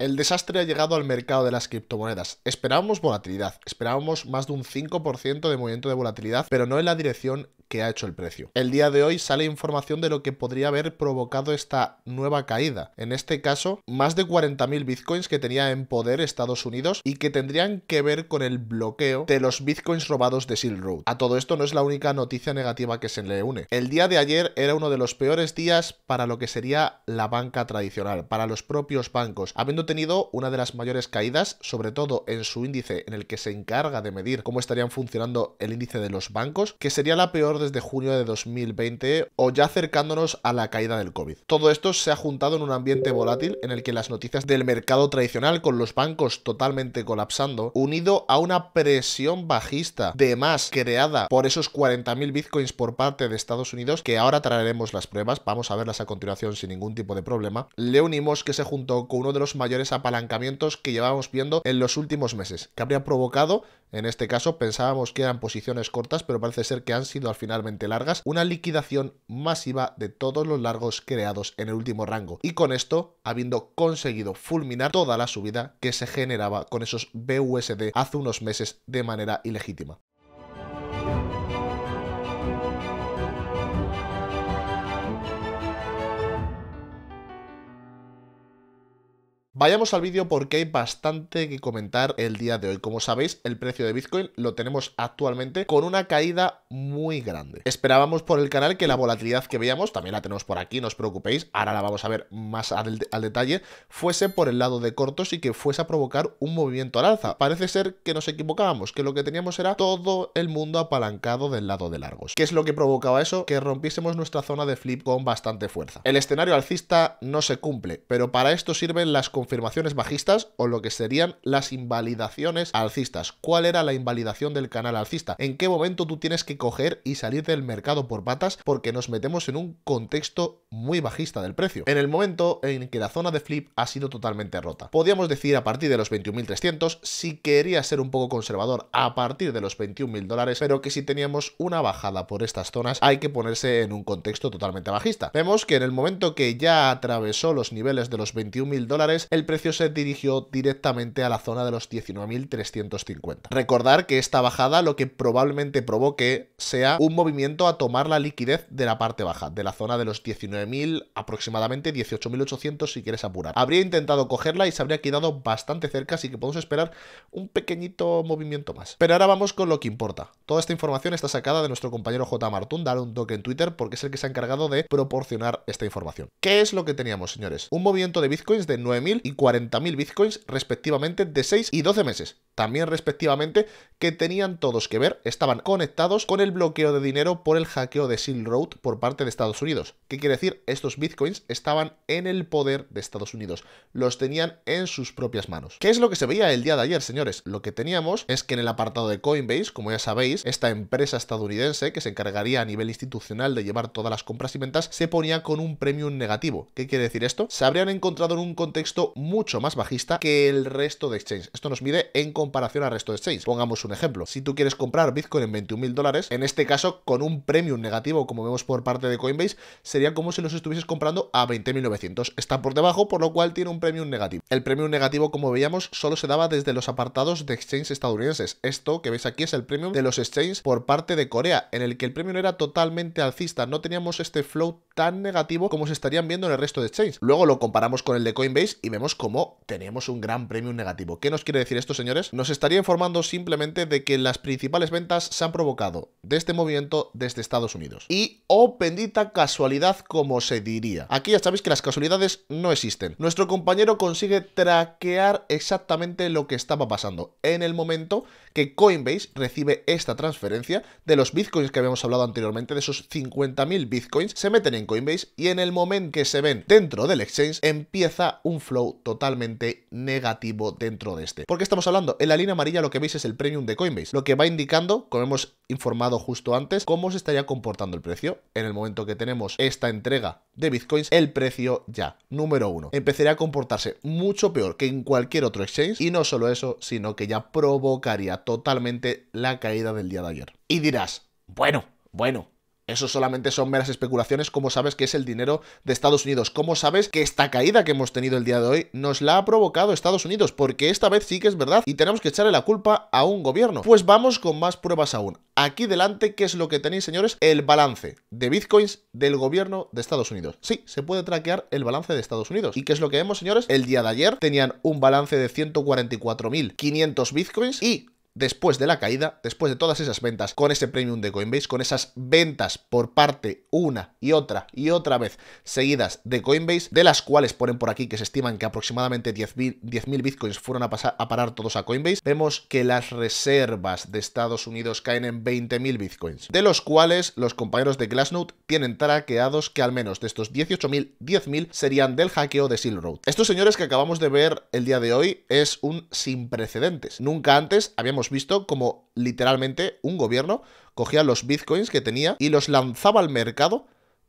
El desastre ha llegado al mercado de las criptomonedas. Esperábamos volatilidad, esperábamos más de un 5% de movimiento de volatilidad, pero no en la dirección que ha hecho el precio. El día de hoy sale información de lo que podría haber provocado esta nueva caída. En este caso, más de 40.000 bitcoins que tenía en poder Estados Unidos y que tendrían que ver con el bloqueo de los bitcoins robados de Silk Road. A todo esto no es la única noticia negativa que se le une. El día de ayer era uno de los peores días para lo que sería la banca tradicional, para los propios bancos, habiendo tenido una de las mayores caídas, sobre todo en su índice en el que se encarga de medir cómo estarían funcionando el índice de los bancos, que sería la peor desde junio de 2020 o ya acercándonos a la caída del COVID. Todo esto se ha juntado en un ambiente volátil en el que las noticias del mercado tradicional con los bancos totalmente colapsando, unido a una presión bajista de más creada por esos 40.000 bitcoins por parte de Estados Unidos, que ahora traeremos las pruebas, vamos a verlas a continuación sin ningún tipo de problema, le unimos que se juntó con uno de los mayores apalancamientos que llevábamos viendo en los últimos meses, que habría provocado, en este caso pensábamos que eran posiciones cortas, pero parece ser que han sido al final largas, una liquidación masiva de todos los largos creados en el último rango, y con esto habiendo conseguido fulminar toda la subida que se generaba con esos BUSD hace unos meses de manera ilegítima. Vayamos al vídeo porque hay bastante que comentar el día de hoy. Como sabéis, el precio de Bitcoin lo tenemos actualmente con una caída muy grande. Esperábamos por el canal que la volatilidad que veíamos, también la tenemos por aquí, no os preocupéis, ahora la vamos a ver más al, detalle, fuese por el lado de cortos y que fuese a provocar un movimiento al alza. Parece ser que nos equivocábamos, que lo que teníamos era todo el mundo apalancado del lado de largos. ¿Qué es lo que provocaba eso? Que rompiésemos nuestra zona de flip con bastante fuerza. El escenario alcista no se cumple, pero para esto sirven las confirmaciones bajistas o lo que serían las invalidaciones alcistas. ¿Cuál era la invalidación del canal alcista? ¿En qué momento tú tienes que coger y salir del mercado por patas? Porque nos metemos en un contexto muy bajista del precio. En el momento en que la zona de flip ha sido totalmente rota. Podríamos decir a partir de los 21.300, si quería ser un poco conservador, a partir de los 21.000 dólares, pero que si teníamos una bajada por estas zonas, hay que ponerse en un contexto totalmente bajista. Vemos que en el momento que ya atravesó los niveles de los 21.000 dólares, el el precio se dirigió directamente a la zona de los 19.350. Recordar que esta bajada lo que probablemente provoque sea un movimiento a tomar la liquidez de la parte baja, de la zona de los 19.000, aproximadamente 18.800 si quieres apurar. Habría intentado cogerla y se habría quedado bastante cerca, así que podemos esperar un pequeñito movimiento más. Pero ahora vamos con lo que importa. Toda esta información está sacada de nuestro compañero J. Martún, dale un toque en Twitter porque es el que se ha encargado de proporcionar esta información. ¿Qué es lo que teníamos, señores? Un movimiento de bitcoins de 9.000 y 40.000 bitcoins respectivamente de 6 y 12 meses. También respectivamente que tenían todos que ver, estaban conectados con el bloqueo de dinero por el hackeo de Silk Road por parte de Estados Unidos. ¿Qué quiere decir? Estos bitcoins estaban en el poder de Estados Unidos, los tenían en sus propias manos. ¿Qué es lo que se veía el día de ayer, señores? Lo que teníamos es que en el apartado de Coinbase, como ya sabéis, esta empresa estadounidense que se encargaría a nivel institucional de llevar todas las compras y ventas, se ponía con un premium negativo. ¿Qué quiere decir esto? Se habrían encontrado en un contexto mucho más bajista que el resto de exchanges. Esto nos mide en comparación al resto de exchanges. Pongamos un ejemplo. Si tú quieres comprar Bitcoin en 21.000 dólares, en este caso con un premium negativo como vemos por parte de Coinbase, sería como si los estuvieses comprando a 20.900. Está por debajo, por lo cual tiene un premium negativo. El premium negativo, como veíamos, solo se daba desde los apartados de exchanges estadounidenses. Esto que veis aquí es el premium de los exchanges por parte de Corea, en el que el premium era totalmente alcista. No teníamos este flow tan negativo como se estarían viendo en el resto de exchanges. Luego lo comparamos con el de Coinbase y vemos como tenemos un gran premio negativo. ¿Qué nos quiere decir esto, señores? Nos estaría informando simplemente de que las principales ventas se han provocado de este movimiento desde Estados Unidos. Y, oh bendita casualidad, como se diría. Aquí ya sabéis que las casualidades no existen. Nuestro compañero consigue traquear exactamente lo que estaba pasando en el momento que Coinbase recibe esta transferencia de los bitcoins que habíamos hablado anteriormente, de esos 50.000 bitcoins, se meten en Coinbase y en el momento que se ven dentro del exchange empieza un flow totalmente negativo dentro de este. Porque estamos hablando, en la línea amarilla lo que veis es el premium de Coinbase, lo que va indicando, como hemos informado justo antes, cómo se estaría comportando el precio en el momento que tenemos esta entrega de bitcoins el precio ya. Número uno, empezaría a comportarse mucho peor que en cualquier otro exchange y no solo eso, sino que ya provocaría totalmente la caída del día de ayer. Y dirás, bueno, bueno, eso solamente son meras especulaciones, como sabes que es el dinero de Estados Unidos, cómo sabes que esta caída que hemos tenido el día de hoy nos la ha provocado Estados Unidos, porque esta vez sí que es verdad y tenemos que echarle la culpa a un gobierno. Pues vamos con más pruebas aún. Aquí delante, ¿qué es lo que tenéis, señores? El balance de bitcoins del gobierno de Estados Unidos. Sí, se puede traquear el balance de Estados Unidos. ¿Y qué es lo que vemos, señores? El día de ayer tenían un balance de 144.500 bitcoins y después de la caída, después de todas esas ventas con ese premium de Coinbase, con esas ventas por parte una y otra y otra vez seguidas de Coinbase, de las cuales ponen por aquí que se estiman que aproximadamente 10.000 bitcoins fueron a, parar todos a Coinbase, vemos que las reservas de Estados Unidos caen en 20.000 bitcoins, de los cuales los compañeros de Glassnode tienen traqueados que al menos de estos 18.000, 10.000 serían del hackeo de Silk Road. Estos señores que acabamos de ver el día de hoy es un sin precedentes. Nunca antes habíamos visto como literalmente un gobierno cogía los bitcoins que tenía y los lanzaba al mercado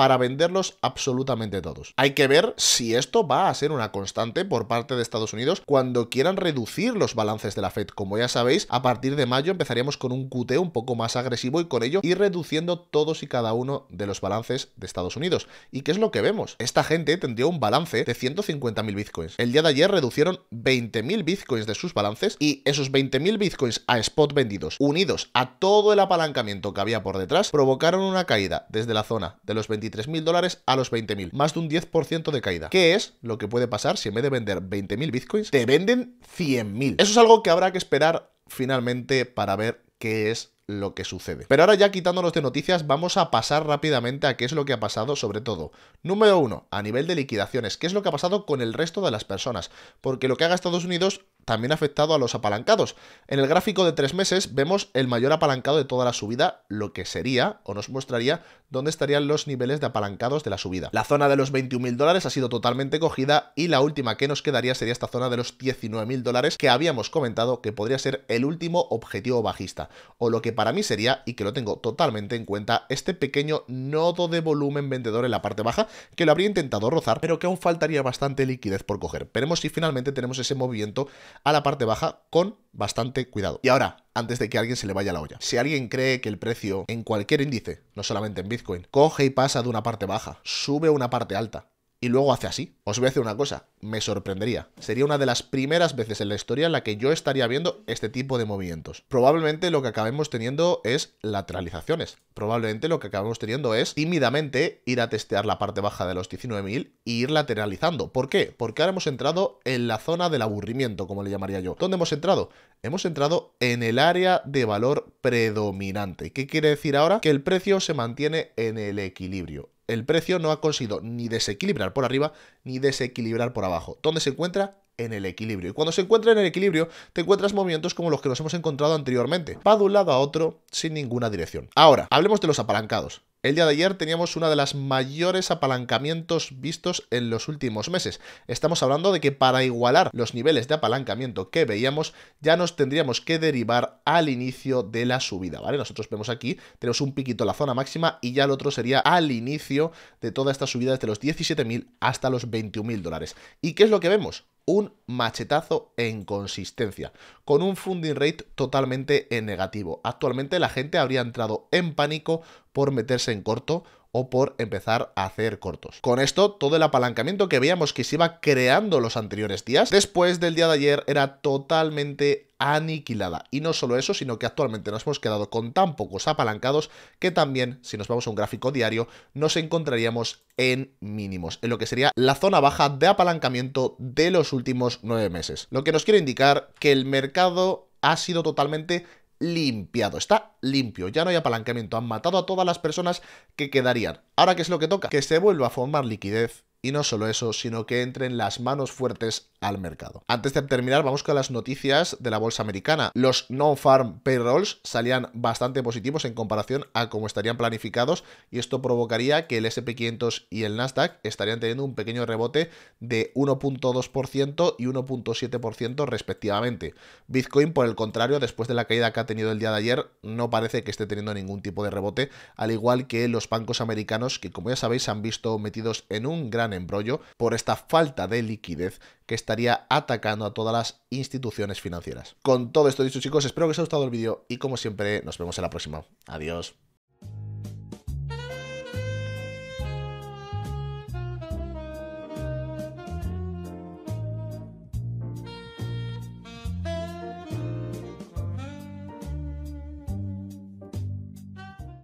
para venderlos absolutamente todos. Hay que ver si esto va a ser una constante por parte de Estados Unidos cuando quieran reducir los balances de la Fed. Como ya sabéis, a partir de mayo empezaríamos con un QT un poco más agresivo y con ello ir reduciendo todos y cada uno de los balances de Estados Unidos. ¿Y qué es lo que vemos? Esta gente tendría un balance de 150.000 bitcoins. El día de ayer reducieron 20.000 bitcoins de sus balances y esos 20.000 bitcoins a spot vendidos, unidos a todo el apalancamiento que había por detrás, provocaron una caída desde la zona de los 23 23.000 dólares a los 20.000, más de un 10% de caída. ¿Qué es lo que puede pasar si en vez de vender 20.000 bitcoins, te venden 100.000? Eso es algo que habrá que esperar finalmente para ver qué es lo que sucede. Pero ahora ya quitándonos de noticias, vamos a pasar rápidamente a qué es lo que ha pasado sobre todo. Número uno, a nivel de liquidaciones, qué es lo que ha pasado con el resto de las personas, porque lo que haga Estados Unidos también afectado a los apalancados. En el gráfico de tres meses vemos el mayor apalancado de toda la subida, lo que sería o nos mostraría dónde estarían los niveles de apalancados de la subida. La zona de los 21.000 dólares ha sido totalmente cogida y la última que nos quedaría sería esta zona de los 19.000 dólares que habíamos comentado que podría ser el último objetivo bajista, o lo que para mí sería, y que lo tengo totalmente en cuenta, este pequeño nodo de volumen vendedor en la parte baja que lo habría intentado rozar, pero que aún faltaría bastante liquidez por coger. Veremos si finalmente tenemos ese movimiento a la parte baja con bastante cuidado. Y ahora, antes de que alguien se le vaya la olla, si alguien cree que el precio en cualquier índice, no solamente en Bitcoin, coge y pasa de una parte baja, sube a una parte alta, y luego hace así. Os voy a decir una cosa, me sorprendería. Sería una de las primeras veces en la historia en la que yo estaría viendo este tipo de movimientos. Probablemente lo que acabemos teniendo es lateralizaciones. Probablemente lo que acabemos teniendo es tímidamente ir a testear la parte baja de los 19.000 e ir lateralizando. ¿Por qué? Porque ahora hemos entrado en la zona del aburrimiento, como le llamaría yo. ¿Dónde hemos entrado? Hemos entrado en el área de valor predominante. ¿Qué quiere decir ahora? Que el precio se mantiene en el equilibrio el precio no ha conseguido ni desequilibrar por arriba ni desequilibrar por abajo. ¿Dónde se encuentra? en el equilibrio. Y cuando se encuentra en el equilibrio, te encuentras movimientos como los que nos hemos encontrado anteriormente. Va de un lado a otro sin ninguna dirección. Ahora, hablemos de los apalancados. El día de ayer teníamos una de las mayores apalancamientos vistos en los últimos meses. Estamos hablando de que para igualar los niveles de apalancamiento que veíamos, ya nos tendríamos que derivar al inicio de la subida, ¿vale? Nosotros vemos aquí, tenemos un piquito la zona máxima y ya el otro sería al inicio de toda esta subida desde los 17.000 hasta los 21.000 dólares. ¿Y qué es lo que vemos? un machetazo en consistencia, con un funding rate totalmente en negativo. Actualmente la gente habría entrado en pánico por meterse en corto o por empezar a hacer cortos. Con esto, todo el apalancamiento que veíamos que se iba creando los anteriores días, después del día de ayer era totalmente aniquilada. Y no solo eso, sino que actualmente nos hemos quedado con tan pocos apalancados que también, si nos vamos a un gráfico diario, nos encontraríamos en mínimos, en lo que sería la zona baja de apalancamiento de los últimos nueve meses. Lo que nos quiere indicar que el mercado ha sido totalmente limpiado, está limpio, ya no hay apalancamiento, han matado a todas las personas que quedarían. Ahora, ¿qué es lo que toca? Que se vuelva a formar liquidez y no solo eso, sino que entren las manos fuertes al mercado. Antes de terminar, vamos con las noticias de la bolsa americana. Los non-farm payrolls salían bastante positivos en comparación a cómo estarían planificados y esto provocaría que el SP500 y el Nasdaq estarían teniendo un pequeño rebote de 1.2% y 1.7% respectivamente. Bitcoin, por el contrario, después de la caída que ha tenido el día de ayer, no parece que esté teniendo ningún tipo de rebote, al igual que los bancos americanos que, como ya sabéis, han visto metidos en un gran embrollo por esta falta de liquidez que estaría atacando a todas las instituciones financieras. Con todo esto dicho chicos, espero que os haya gustado el vídeo y como siempre nos vemos en la próxima. Adiós.